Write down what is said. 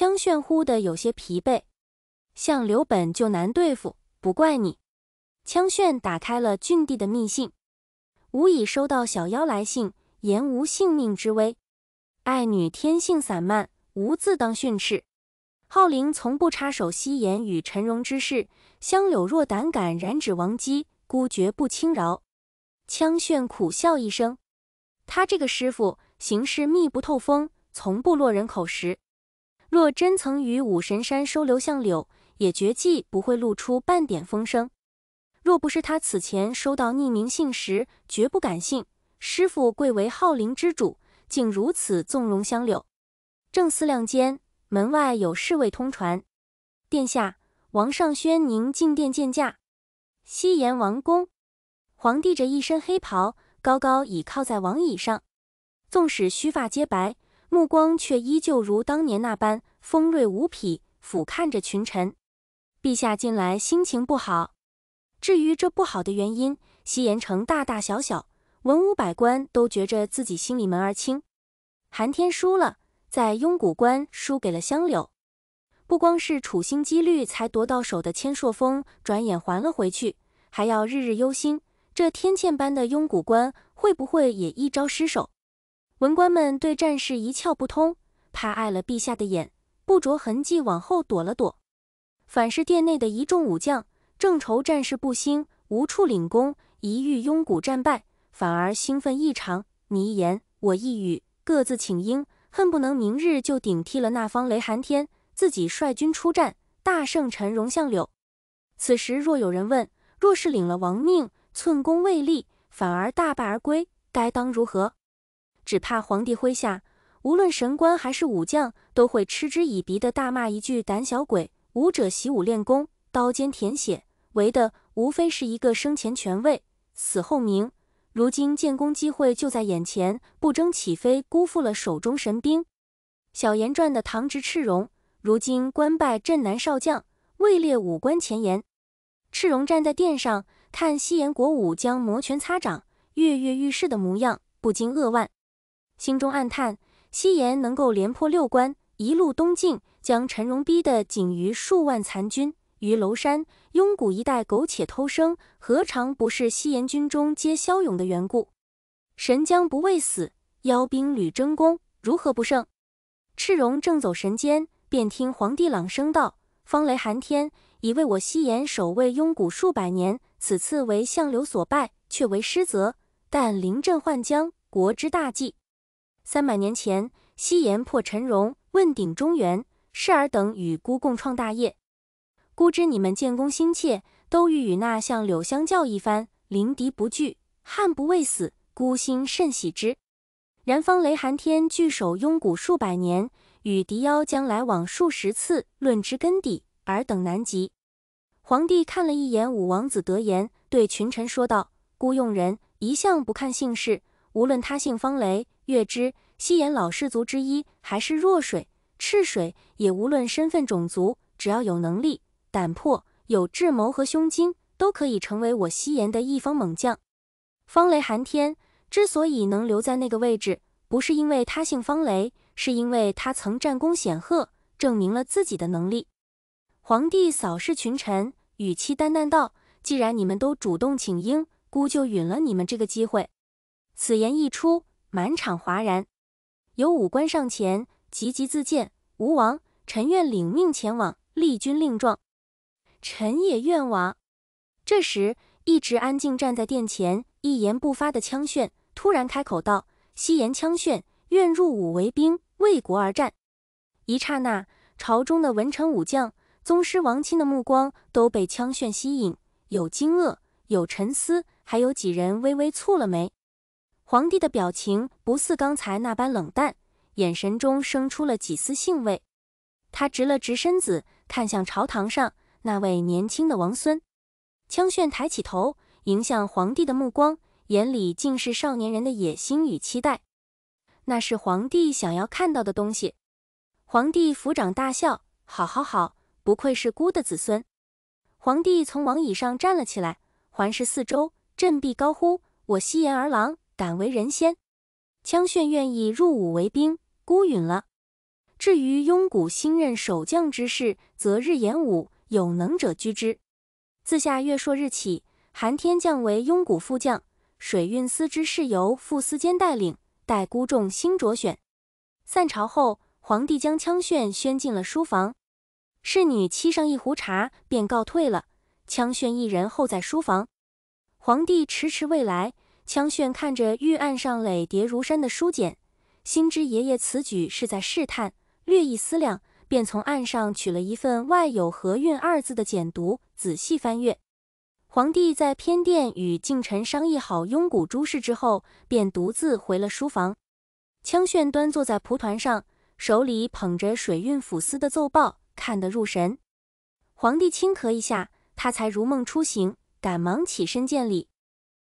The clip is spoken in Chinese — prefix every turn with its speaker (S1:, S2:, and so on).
S1: 枪炫忽的有些疲惫，像刘本就难对付，不怪你。枪炫打开了郡弟的密信，吾已收到小妖来信，言无性命之危。爱女天性散漫，吾自当训斥。浩灵从不插手夕颜与陈荣之事，香柳若胆敢染指王姬，孤绝不轻饶。枪炫苦笑一声，他这个师傅行事密不透风，从不落人口实。若真曾于武神山收留相柳，也绝计不会露出半点风声。若不是他此前收到匿名信时，绝不敢信。师父贵为号灵之主，竟如此纵容相柳。正思量间，门外有侍卫通传：“殿下，王尚轩，您进殿见驾。”西炎王宫，皇帝着一身黑袍，高高倚靠在王椅上，纵使须发皆白。目光却依旧如当年那般锋锐无匹，俯瞰着群臣。陛下近来心情不好。至于这不好的原因，西延城大大小小文武百官都觉着自己心里门儿清。韩天输了，在雍谷关输给了香柳。不光是处心积虑才夺到手的千朔峰，转眼还了回去，还要日日忧心这天堑般的雍谷关会不会也一招失手。文官们对战事一窍不通，怕碍了陛下的眼，不着痕迹往后躲了躲。反是殿内的一众武将，正愁战事不兴，无处领功，一遇雍谷战败，反而兴奋异常。你一言，我一语，各自请缨，恨不能明日就顶替了那方雷寒天，自己率军出战。大胜陈荣向柳，此时若有人问，若是领了王命，寸功未立，反而大败而归，该当如何？只怕皇帝麾下，无论神官还是武将，都会嗤之以鼻的大骂一句“胆小鬼”。武者习武练功，刀尖舔血，为的无非是一个生前权位，死后名。如今建功机会就在眼前，不争起飞，辜负了手中神兵。小言传的堂侄赤荣，如今官拜镇南少将，位列武官前沿。赤荣站在殿上，看西颜国武将摩拳擦掌、跃跃欲试的模样，不禁扼腕。心中暗叹：西颜能够连破六关，一路东进，将陈荣逼得仅余数万残军于娄山、庸谷一带苟且偷生，何尝不是西颜军中皆骁勇的缘故？神将不畏死，邀兵屡争功，如何不胜？赤荣正走神间，便听皇帝朗声道：“方雷寒天已为我西颜守卫雍谷数百年，此次为相柳所败，却为失责。但临阵换将，国之大忌。”三百年前，西延破陈荣，问鼎中原，是尔等与孤共创大业。孤知你们建功心切，都欲与那项柳相较一番，临敌不惧，悍不畏死，孤心甚喜之。然方雷寒天聚守雍谷数百年，与敌妖将来往数十次，论之根底，尔等难及。皇帝看了一眼五王子德言，对群臣说道：“孤用人一向不看姓氏。”无论他姓方雷、月之、西颜老氏族之一，还是弱水、赤水，也无论身份、种族，只要有能力、胆魄、有智谋和胸襟，都可以成为我西颜的一方猛将。方雷寒天之所以能留在那个位置，不是因为他姓方雷，是因为他曾战功显赫，证明了自己的能力。皇帝扫视群臣，语气淡淡道：“既然你们都主动请缨，姑就允了你们这个机会。”此言一出，满场哗然。有武官上前，急急自荐：“吴王，臣愿领命前往立军令状，臣也愿往。”这时，一直安静站在殿前一言不发的枪炫突然开口道：“夕言枪炫愿入伍为兵，为国而战。”一刹那，朝中的文臣武将、宗师王亲的目光都被枪炫吸引，有惊愕，有沉思，还有几人微微蹙了眉。皇帝的表情不似刚才那般冷淡，眼神中生出了几丝兴味。他直了直身子，看向朝堂上那位年轻的王孙。枪炫抬起头，迎向皇帝的目光，眼里尽是少年人的野心与期待。那是皇帝想要看到的东西。皇帝抚掌大笑：“好，好，好！不愧是孤的子孙！”皇帝从王椅上站了起来，环视四周，振臂高呼：“我西颜儿郎！”敢为人先，羌炫愿意入伍为兵，孤允了。至于雍谷新任守将之事，则日演武，有能者居之。自下月朔日起，韩天降为雍谷副将，水运司之事由副司监带领，待孤众新着选。散朝后，皇帝将羌炫宣进了书房，侍女沏上一壶茶，便告退了。羌炫一人候在书房，皇帝迟迟未来。枪炫看着玉案上垒叠如山的书简，心知爷爷此举是在试探，略一思量，便从案上取了一份外有“和韵”二字的简牍，仔细翻阅。皇帝在偏殿与近臣商议好拥古诸事之后，便独自回了书房。枪炫端坐在蒲团上，手里捧着水运抚司的奏报，看得入神。皇帝轻咳一下，他才如梦初醒，赶忙起身见礼。